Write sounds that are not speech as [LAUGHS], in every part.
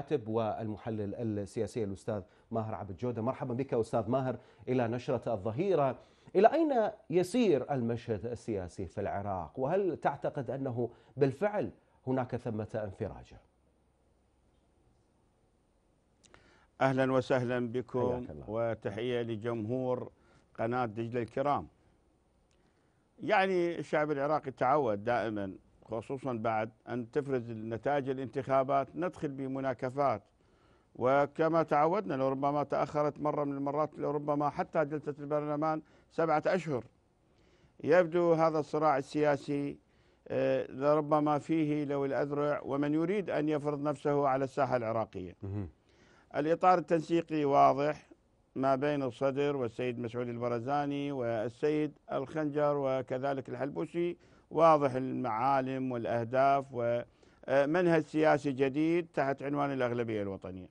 الكاتب والمحلل السياسي الاستاذ ماهر عبد جوده مرحبا بك استاذ ماهر الى نشره الظهيره الى اين يسير المشهد السياسي في العراق وهل تعتقد انه بالفعل هناك ثمه انفراجه اهلا وسهلا بكم وتحيه لجمهور قناه دجله الكرام يعني الشعب العراقي تعود دائما خصوصا بعد أن تفرز نتائج الانتخابات ندخل بمناكفات وكما تعودنا لربما تأخرت مرة من المرات لربما حتى جلسة البرلمان سبعة أشهر يبدو هذا الصراع السياسي آه، لربما فيه لو الأذرع ومن يريد أن يفرض نفسه على الساحة العراقية الإطار التنسيقي واضح ما بين الصدر والسيد مسعود البرزاني والسيد الخنجر وكذلك الحلبوسي واضح المعالم والأهداف ومنهج آه، سياسي جديد تحت عنوان الأغلبية الوطنية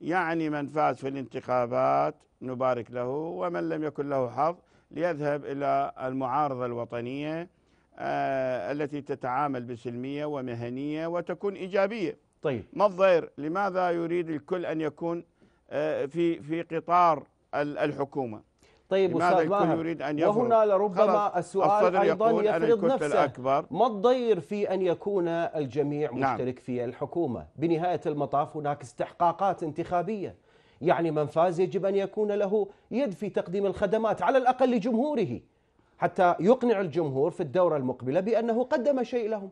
يعني من فاز في الانتخابات نبارك له ومن لم يكن له حظ ليذهب إلى المعارضة الوطنية آه، التي تتعامل بسلمية ومهنية وتكون إيجابية طيب ما الضير لماذا يريد الكل أن يكون آه، في في قطار الحكومة طيب أستاذ ماهر يريد أن يفرض وهنا لربما السؤال أيضا يفرض نفسه الأكبر. ما الضير في أن يكون الجميع نعم. مشترك في الحكومة بنهاية المطاف هناك استحقاقات انتخابية يعني من فاز يجب أن يكون له يد في تقديم الخدمات على الأقل لجمهوره حتى يقنع الجمهور في الدورة المقبلة بأنه قدم شيء لهم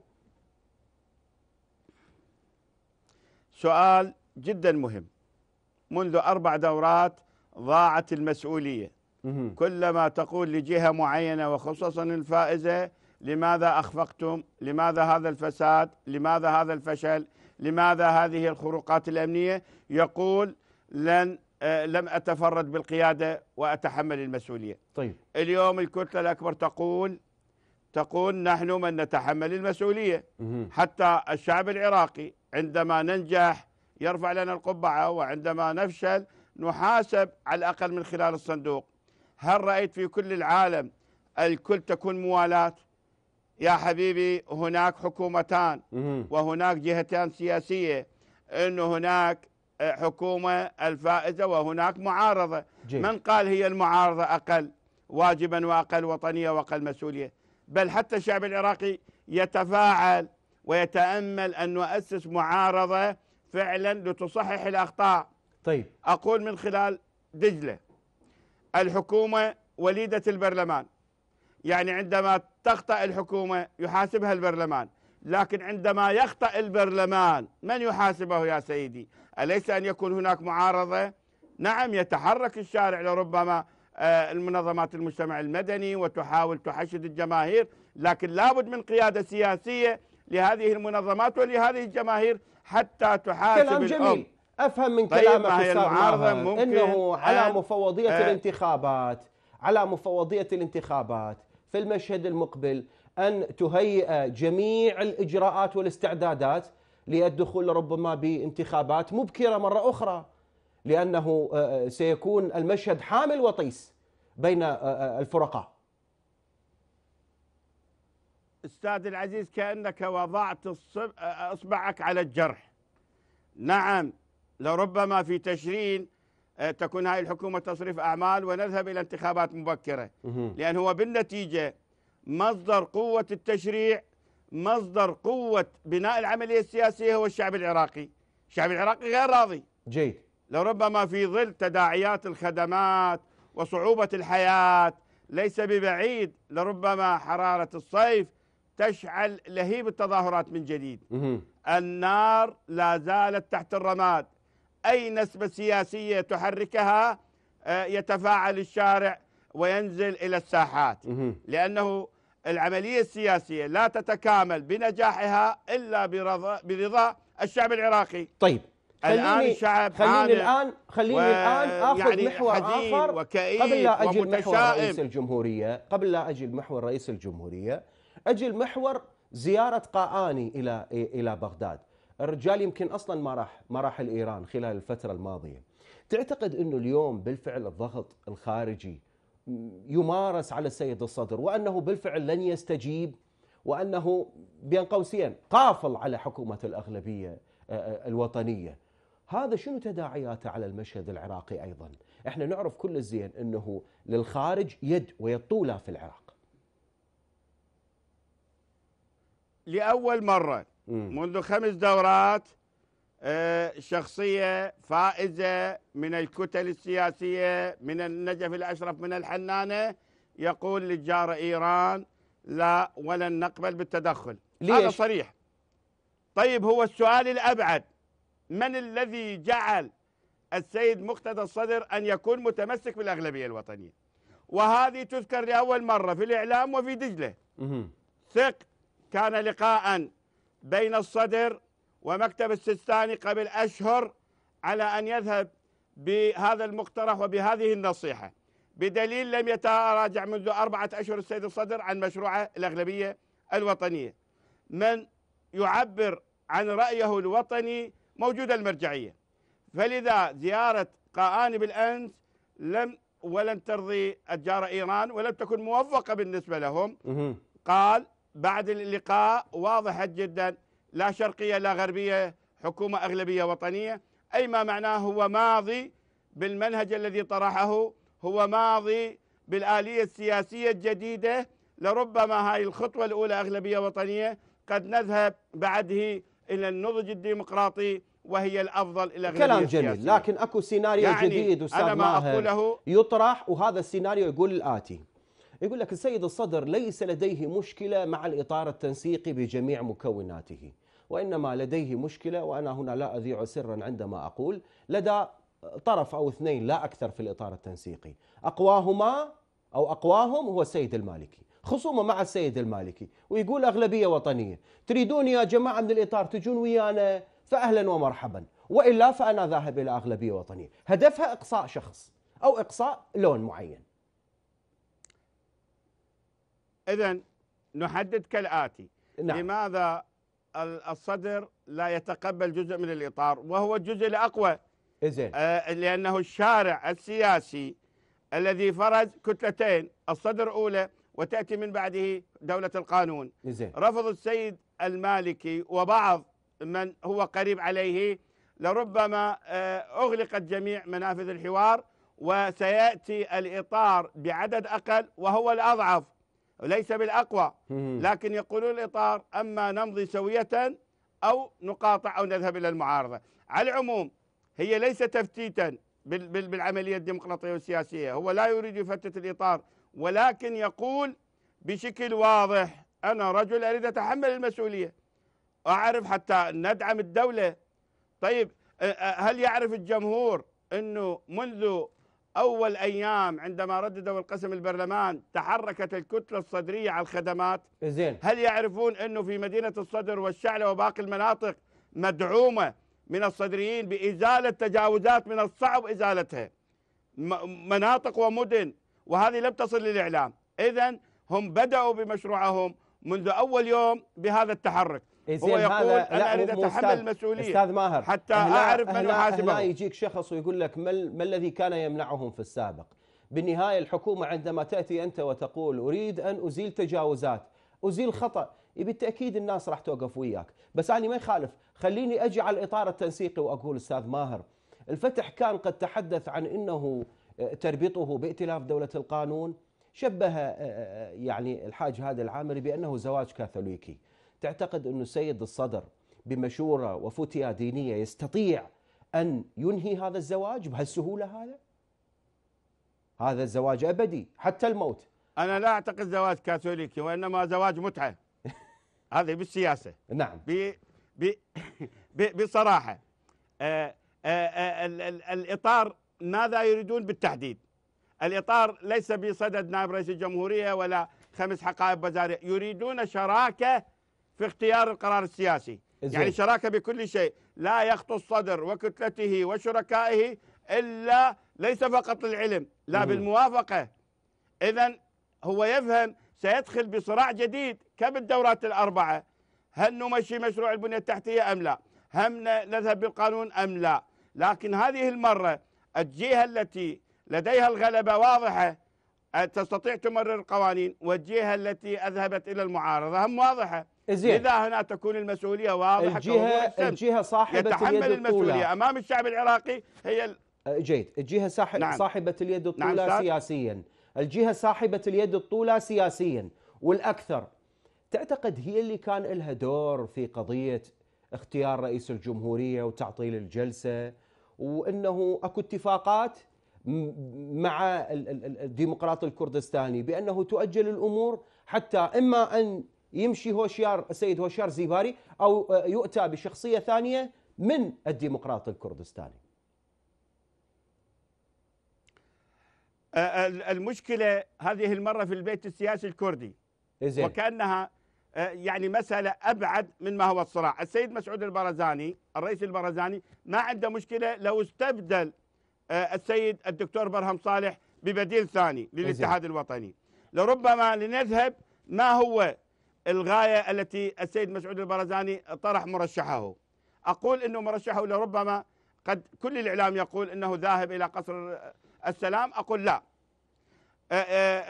سؤال جدا مهم منذ أربع دورات ضاعت المسؤولية كلما تقول لجهة معينة وخصوصا الفائزة لماذا أخفقتم لماذا هذا الفساد لماذا هذا الفشل لماذا هذه الخروقات الأمنية يقول لن آه، لم أتفرد بالقيادة وأتحمل المسؤولية طيب اليوم الكتلة الأكبر تقول تقول نحن من نتحمل المسؤولية حتى الشعب العراقي عندما ننجح يرفع لنا القبعة وعندما نفشل نحاسب على الأقل من خلال الصندوق هل رأيت في كل العالم الكل تكون موالاة يا حبيبي هناك حكومتان وهناك جهتان سياسية أنه هناك آه، حكومة الفائزة وهناك معارضة جيد. من قال هي المعارضة أقل واجبا وأقل وطنية وأقل مسؤولية بل حتى الشعب العراقي يتفاعل ويتأمل أن نؤسس معارضة فعلا لتصحح الأخطاء طيب أقول من خلال دجلة الحكومة وليدة البرلمان يعني عندما تخطأ الحكومة يحاسبها البرلمان لكن عندما يخطأ البرلمان من يحاسبه يا سيدي أليس أن يكون هناك معارضة نعم يتحرك الشارع لربما آه، المنظمات المجتمع المدني وتحاول تحشد الجماهير لكن لابد من قيادة سياسية لهذه المنظمات ولهذه الجماهير حتى تحاسب الأم افهم من طيب كلامك طيب المعارضه ممكن انه على آه. مفوضيه أه الانتخابات على مفوضيه الانتخابات في المشهد المقبل ان تهيئ جميع الاجراءات والاستعدادات للدخول ربما بانتخابات مبكره مره اخرى لانه آه، آه، سيكون المشهد حامل وطيس بين الفرقاء. استاذ العزيز كانك وضعت اصبعك على الجرح. نعم لربما في تشرين آه، تكون هاي الحكومة تصريف أعمال ونذهب إلى انتخابات مبكرة لأن هو بالنتيجة مصدر قوة التشريع مصدر قوة بناء العملية السياسية هو الشعب العراقي الشعب العراقي غير راضي جيد لربما في ظل تداعيات الخدمات وصعوبة الحياة ليس ببعيد لربما حرارة الصيف تشعل لهيب التظاهرات من جديد النار لا زالت تحت الرماد أي نسبة سياسية تحركها آه، يتفاعل الشارع وينزل إلى الساحات لأنه العملية السياسية لا تتكامل بنجاحها إلا برضا, برضا الشعب العراقي طيب الآن الشعب خليني الآن خليني و... الآن آخذ يعني محور آخر قبل لا أجي محور رئيس الجمهورية قبل لا أجي محور رئيس الجمهورية أجي محور زيارة قاآني إلى إلى بغداد الرجال يمكن اصلا ما راح ما راح لايران خلال الفتره الماضيه. تعتقد انه اليوم بالفعل الضغط الخارجي يمارس على السيد الصدر وانه بالفعل لن يستجيب وانه بين قوسين قافل على حكومه الاغلبيه آه، آه، الوطنيه. هذا شنو تداعياته على المشهد العراقي ايضا؟ احنا نعرف كل الزين انه للخارج يد ويطولة في العراق. لاول مره منذ خمس دورات آه، شخصية فائزة من الكتل السياسية من النجف الأشرف من الحنانة يقول للجار إيران لا ولن نقبل بالتدخل ليش؟ هذا صريح طيب هو السؤال الأبعد من الذي جعل السيد مقتدى الصدر أن يكون متمسك بالأغلبية الوطنية وهذه تذكر لأول مرة في الإعلام وفي دجلة ثق كان لقاء بين الصدر ومكتب السيستاني قبل أشهر على أن يذهب بهذا المقترح وبهذه النصيحة بدليل لم يتراجع منذ أربعة أشهر السيد الصدر عن مشروعه الأغلبية الوطنية من يعبر عن رأيه الوطني موجوده المرجعية فلذا زيارة قاآن بالأمس لم ولن ترضي أتجار إيران ولم تكن موفقة بالنسبة لهم قال بعد اللقاء واضحة جدا لا شرقية لا غربية حكومة أغلبية وطنية أي ما معناه هو ماضي بالمنهج الذي طرحه هو ماضي بالآلية السياسية الجديدة لربما هاي الخطوة الأولى أغلبية وطنية قد نذهب بعده إلى النضج الديمقراطي وهي الافضل الى غير كلام جميل لكن اكو سيناريو يعني جديد استاذ أنا ما ماهر أقوله يطرح وهذا السيناريو يقول الاتي يقول لك السيد الصدر ليس لديه مشكلة مع الإطار التنسيقي بجميع مكوناته وإنما لديه مشكلة وأنا هنا لا أذيع سرا عندما أقول لدى طرف أو اثنين لا أكثر في الإطار التنسيقي أقواهما أو أقواهم هو السيد المالكي خصومة مع السيد المالكي ويقول أغلبية وطنية تريدون يا جماعة من الإطار تجون ويانا فأهلا ومرحبا وإلا فأنا ذاهب إلى أغلبية وطنية هدفها إقصاء شخص أو إقصاء لون معين إذا نحدد كالآتي نعم. لماذا الصدر لا يتقبل جزء من الإطار وهو الجزء الأقوى زين آه لأنه الشارع السياسي الذي فرض كتلتين الصدر أولى وتأتي من بعده دولة القانون إزاي؟ رفض السيد المالكي وبعض من هو قريب عليه لربما آه، أغلقت جميع منافذ الحوار وسيأتي الإطار بعدد أقل وهو الأضعف ليس بالأقوى لكن يقولون الإطار أما نمضي سوية أو نقاطع أو نذهب إلى المعارضة على العموم هي ليس تفتيتا بالعملية الديمقراطية والسياسية هو لا يريد يفتت الإطار ولكن يقول بشكل واضح أنا رجل أريد أتحمل المسؤولية أعرف حتى ندعم الدولة طيب هل يعرف الجمهور أنه منذ أول أيام عندما رددوا القسم البرلمان تحركت الكتلة الصدرية على الخدمات زين هل يعرفون أنه في مدينة الصدر والشعلة وباقي المناطق مدعومة من الصدريين بإزالة تجاوزات من الصعب إزالتها مناطق ومدن وهذه لم تصل للإعلام إذا هم بدأوا بمشروعهم منذ أول يوم بهذا التحرك هو يقول انا اريد اتحمل المسؤوليه استاذ ماهر حتى اعرف من احاسبه هنا يجيك شخص ويقول لك ما, ما الذي كان يمنعهم في السابق بالنهايه الحكومه عندما تاتي انت وتقول اريد ان ازيل تجاوزات ازيل خطا بالتاكيد الناس راح توقف وياك بس انا ما يخالف خليني اجي على الاطار التنسيقي واقول استاذ ماهر الفتح كان قد تحدث عن انه آه، تربطه بائتلاف دوله القانون شبه آه، آه، يعني الحاج هذا العامري بانه زواج كاثوليكي تعتقد أن السيد الصدر بمشورة وفتية دينية يستطيع أن ينهي هذا الزواج بهالسهولة هذا هذا الزواج أبدي حتى الموت أنا لا أعتقد زواج كاثوليكي وإنما زواج متعة [LAUGHS] هذه بالسياسة نعم ب... بي بي بصراحة آآ آه، آآ آه،, آه ال... ال... الإطار ماذا يريدون بالتحديد الإطار ليس بصدد نائب رئيس الجمهورية ولا خمس حقائب وزارية يريدون شراكة في اختيار القرار السياسي إزاي. يعني شراكة بكل شيء لا يخطو الصدر وكتلته وشركائه إلا ليس فقط للعلم لا مم. بالموافقة إذا هو يفهم سيدخل بصراع جديد كبالدورات الأربعة هل نمشي مشروع البنية التحتية أم لا هم نذهب بالقانون أم لا لكن هذه المرة الجهة التي لديها الغلبة واضحة تستطيع تمرر القوانين والجهة التي أذهبت إلى المعارضة هم واضحة زين لذا هنا تكون المسؤوليه واضحه الجهه الجهه صاحبه يتحمل اليد المسؤوليه الطولة. امام الشعب العراقي هي أه، جيد الجهه صاحب نعم. صاحبه اليد الطولى نعم سياسيا الجهه صاحبه اليد الطولى سياسيا والاكثر تعتقد هي اللي كان لها دور في قضيه اختيار رئيس الجمهوريه وتعطيل الجلسه وانه اكو اتفاقات مع الديمقراط الكردستاني بانه تؤجل الامور حتى اما ان يمشي هوشيار السيد هوشيار زيباري أو آه، يؤتى بشخصية ثانية من الديمقراط الكردستاني آه، المشكلة هذه المرة في البيت السياسي الكردي زين. وكأنها آه، يعني مسألة أبعد من ما هو الصراع السيد مسعود البرزاني الرئيس البرزاني ما عنده مشكلة لو استبدل السيد الدكتور برهم صالح ببديل ثاني للاتحاد الوطني لربما لنذهب ما هو الغاية التي السيد مسعود البرزاني طرح مرشحه أقول أنه مرشحه لربما قد كل الإعلام يقول أنه ذاهب إلى قصر السلام أقول لا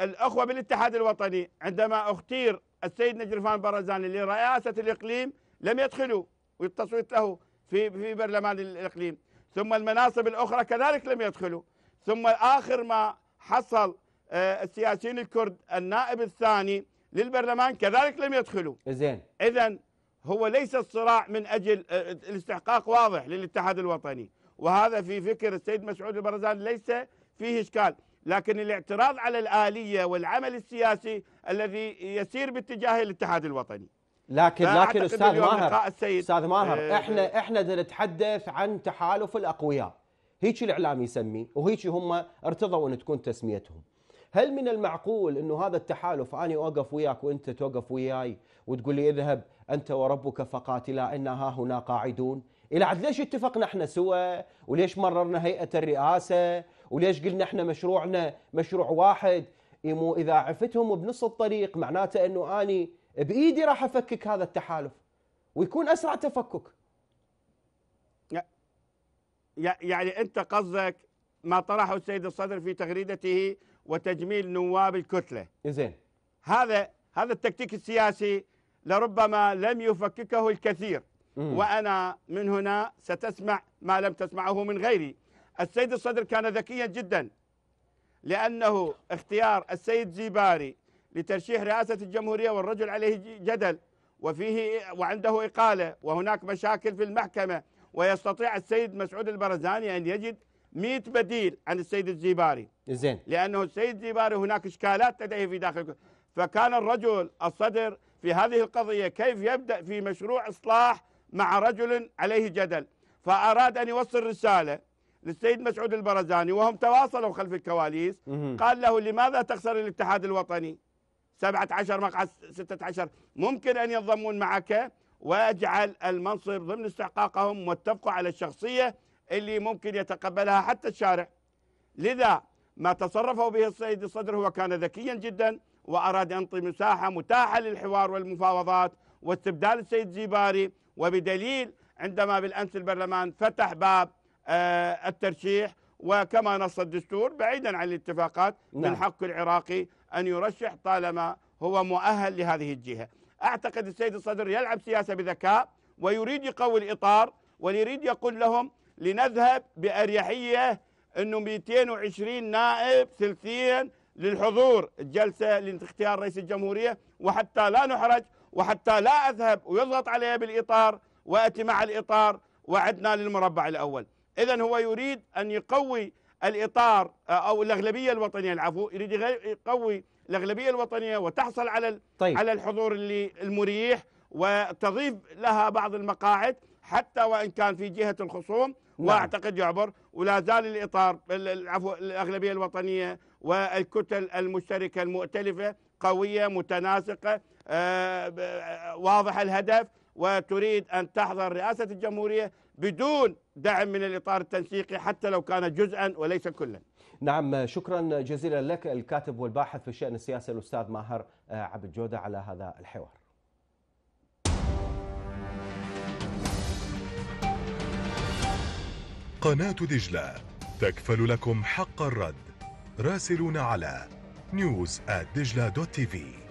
الأخوة بالاتحاد الوطني عندما اختير السيد نجرفان برزاني لرئاسة الإقليم لم يدخلوا والتصويت له في في برلمان الإقليم ثم المناصب الأخرى كذلك لم يدخلوا ثم آخر ما حصل السياسيين الكرد النائب الثاني للبرلمان كذلك لم يدخلوا زين اذا هو ليس الصراع من اجل آه، آه، الاستحقاق واضح للاتحاد الوطني وهذا في فكر السيد مسعود البرزان ليس فيه اشكال لكن الاعتراض على الاليه والعمل السياسي الذي يسير باتجاه الاتحاد الوطني لكن لكن استاذ ماهر استاذ ماهر احنا آه، احنا نتحدث عن تحالف الاقوياء هيك الاعلام يسميه وهيك هم ارتضوا ان تكون تسميتهم هل من المعقول انه هذا التحالف اني اوقف وياك وانت توقف وياي وتقول لي اذهب انت وربك فقاتلا انا ها هنا قاعدون الى عد ليش اتفقنا احنا سوا وليش مررنا هيئه الرئاسه وليش قلنا احنا مشروعنا مشروع واحد إمو اذا عفتهم بنص الطريق معناته انه اني بايدي راح افكك هذا التحالف ويكون اسرع تفكك يعني انت قصدك ما طرحه السيد الصدر في تغريدته وتجميل نواب الكتله. زين. هذا هذا التكتيك السياسي لربما لم يفككه الكثير مم. وانا من هنا ستسمع ما لم تسمعه من غيري. السيد الصدر كان ذكيا جدا لانه اختيار السيد زيباري لترشيح رئاسه الجمهوريه والرجل عليه جدل وفيه وعنده اقاله وهناك مشاكل في المحكمه ويستطيع السيد مسعود البرزاني ان يجد 100 بديل عن السيد الزيباري زين لانه السيد الزيباري هناك اشكالات لديه في داخل فكان الرجل الصدر في هذه القضيه كيف يبدا في مشروع اصلاح مع رجل عليه جدل فاراد ان يوصل رساله للسيد مسعود البرزاني وهم تواصلوا خلف الكواليس قال له لماذا تخسر الاتحاد الوطني سبعة عشر مقعد ستة عشر ممكن أن ينضمون معك وأجعل المنصب ضمن استحقاقهم واتفقوا على الشخصية اللي ممكن يتقبلها حتى الشارع لذا ما تصرفه به السيد الصدر هو كان ذكيا جدا وأراد أن يعطي مساحة متاحة للحوار والمفاوضات واستبدال السيد زيباري وبدليل عندما بالأمس البرلمان فتح باب آه، الترشيح وكما نص الدستور بعيدا عن الاتفاقات نعم. من حق العراقي أن يرشح طالما هو مؤهل لهذه الجهة أعتقد السيد الصدر يلعب سياسة بذكاء ويريد يقوي الإطار ويريد يقول لهم لنذهب بأريحية أنه 220 نائب ثلثيا للحضور الجلسة لاختيار رئيس الجمهورية وحتى لا نحرج وحتى لا أذهب ويضغط عليها بالإطار وأتي مع الإطار وعدنا للمربع الأول إذا هو يريد أن يقوي الإطار آه، أو الأغلبية الوطنية العفو يريد يقوي الأغلبية الوطنية وتحصل على طيب. على الحضور اللي المريح وتضيف لها بعض المقاعد حتى وان كان في جهه الخصوم نعم. واعتقد يعبر ولا زال الاطار العفو الاغلبيه الوطنيه والكتل المشتركه المؤتلفه قويه متناسقه آه، آه، واضحه الهدف وتريد ان تحظى رئاسه الجمهوريه بدون دعم من الاطار التنسيقي حتى لو كان جزءا وليس كلا. نعم شكرا جزيلا لك الكاتب والباحث في الشان السياسي الاستاذ ماهر آه، عبد جوده على هذا الحوار. قناة دجلة تكفل لكم حق الرد راسلونا على news@dijla.tv